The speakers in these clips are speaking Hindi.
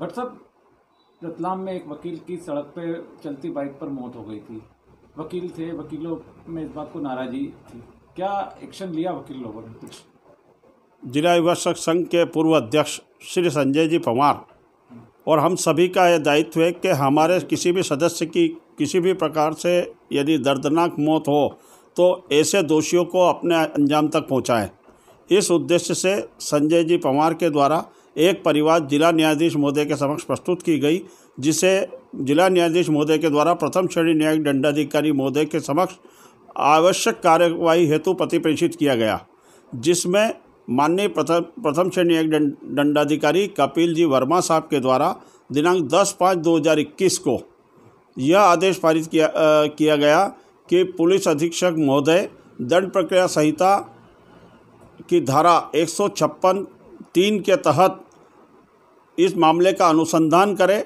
भट्ट साहब रतलाम में एक वकील की सड़क पर चलती बाइक पर मौत हो गई थी वकील थे वकीलों में इस बात को नाराजी थी क्या एक्शन लिया वकील लोगों ने कुछ जिला युवा संघ के पूर्व अध्यक्ष श्री संजय जी पवार और हम सभी का यह दायित्व है कि हमारे किसी भी सदस्य की किसी भी प्रकार से यदि दर्दनाक मौत हो तो ऐसे दोषियों को अपने अंजाम तक पहुंचाएं। इस उद्देश्य से संजय जी पवार के द्वारा एक परिवार जिला न्यायाधीश महोदय के समक्ष प्रस्तुत की गई जिसे जिला न्यायाधीश महोदय के द्वारा प्रथम श्रेणी न्यायिक दंडाधिकारी महोदय के समक्ष आवश्यक कार्यवाही हेतु प्रतिप्रेषित किया गया जिसमें माननीय प्रथम प्रथम श्रेणी न्यायिक दंडाधिकारी कपिल जी वर्मा साहब के द्वारा दिनांक 10 पाँच 2021 को यह आदेश पारित किया आ, किया गया कि पुलिस अधीक्षक महोदय दंड प्रक्रिया संहिता की धारा एक सौ छप्पन तीन के तहत इस मामले का अनुसंधान करे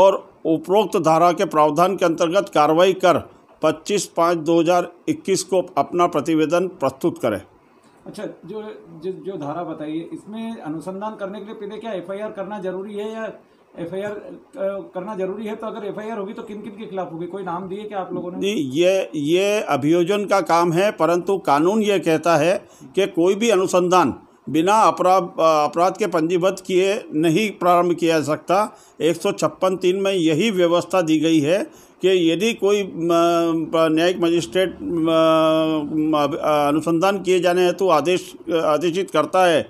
और उपरोक्त धारा के प्रावधान के अंतर्गत कार्रवाई कर 25 पाँच 2021 को अपना प्रतिवेदन प्रस्तुत करें अच्छा जो जो, जो धारा बताइए इसमें अनुसंधान करने के लिए पहले क्या एफआईआर करना जरूरी है या एफआईआर करना जरूरी है तो अगर एफआईआर होगी तो किन किन के खिलाफ होगी कोई नाम दिए क्या आप लोगों ने ये ये अभियोजन का काम है परंतु कानून ये कहता है कि कोई भी अनुसंधान बिना अपराध अपराध के पंजीबद्ध किए नहीं प्रारंभ किया जा सकता एक सौ छप्पन तीन में यही व्यवस्था दी गई है कि यदि कोई न्यायिक मजिस्ट्रेट अनुसंधान किए जाने हैं तो आदेश आदेशित करता है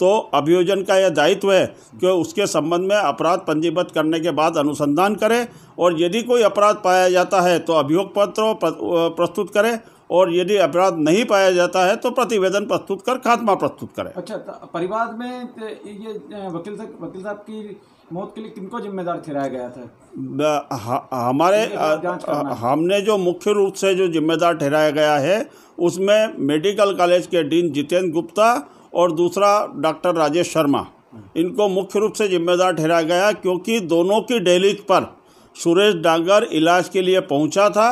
तो अभियोजन का यह दायित्व है कि उसके संबंध में अपराध पंजीबद्ध करने के बाद अनुसंधान करें और यदि कोई अपराध पाया जाता है तो अभियोग पत्र प्रस्तुत करे और यदि अपराध नहीं पाया जाता है तो प्रतिवेदन प्रस्तुत कर खात्मा प्रस्तुत करें अच्छा तो परिवार में ये वकील साहब वकील साहब की मौत के लिए किनको जिम्मेदार ठहराया गया था हमारे हमने जो मुख्य रूप से जो जिम्मेदार ठहराया गया है उसमें मेडिकल कॉलेज के डीन जितेंद्र गुप्ता और दूसरा डॉक्टर राजेश शर्मा इनको मुख्य रूप से जिम्मेदार ठहराया गया क्योंकि दोनों की डेली पर सुरेश डांगर इलाज के लिए पहुंचा था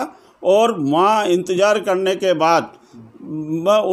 और वहाँ इंतज़ार करने के बाद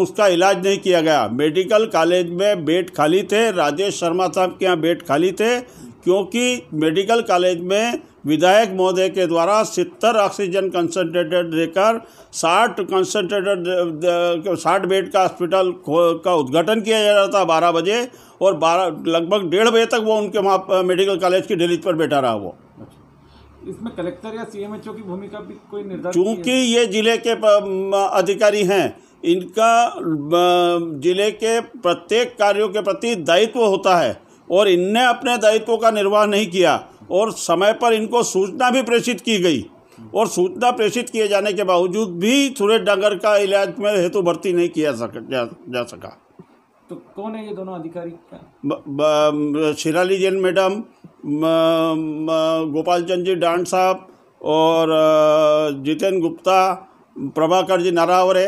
उसका इलाज नहीं किया गया मेडिकल कॉलेज में बेड खाली थे राजेश शर्मा साहब के यहाँ बेड खाली थे क्योंकि मेडिकल कॉलेज में विधायक महोदय के द्वारा सितर ऑक्सीजन कंसनट्रेटर देकर साठ कंसनट्रेटर साठ बेड का हॉस्पिटल का उद्घाटन किया जा रहा था बारह बजे और बारह लगभग डेढ़ बजे तक वो उनके वहाँ मेडिकल कॉलेज की डेलीज पर बैठा रहा वो अच्छा। इसमें कलेक्टर या सीएमएचओ की भूमिका भी कोई निर्धारित चूंकि ये जिले के अधिकारी हैं इनका जिले के प्रत्येक कार्यों के प्रति दायित्व होता है और इनने अपने दायित्व का निर्वाह नहीं किया और समय पर इनको सूचना भी प्रेषित की गई और सूचना प्रेषित किए जाने के बावजूद भी सुरेश डांगर का इलाज में हेतु भर्ती नहीं किया सक, जा, जा सका तो कौन है ये दोनों अधिकारी शिराली जैन मैडम गोपाल चंद जी डांड साहब और जितेन गुप्ता प्रभाकर जी नारावरे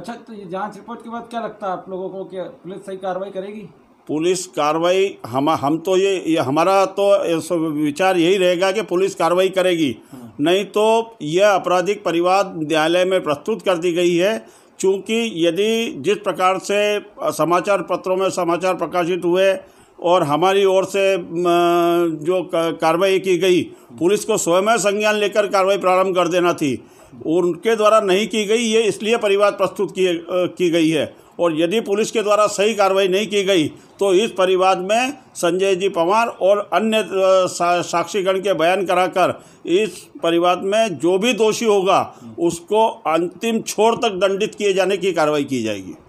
अच्छा तो ये जांच रिपोर्ट के बाद क्या लगता है आप लोगों को कि पुलिस सही कार्रवाई करेगी पुलिस कार्रवाई हम हम तो ये, ये हमारा तो विचार यही रहेगा कि पुलिस कार्रवाई करेगी नहीं तो यह आपराधिक परिवाद न्यायालय में प्रस्तुत कर दी गई है क्योंकि यदि जिस प्रकार से समाचार पत्रों में समाचार प्रकाशित हुए और हमारी ओर से जो कार्रवाई की गई पुलिस को स्वयं संज्ञान लेकर कार्रवाई प्रारंभ कर देना थी उनके द्वारा नहीं की गई ये इसलिए परिवाद प्रस्तुत किए की गई है और यदि पुलिस के द्वारा सही कार्रवाई नहीं की गई तो इस परिवाद में संजय जी पवार और अन्य साक्षीगण के बयान कराकर इस परिवाद में जो भी दोषी होगा उसको अंतिम छोर तक दंडित किए जाने की कार्रवाई की जाएगी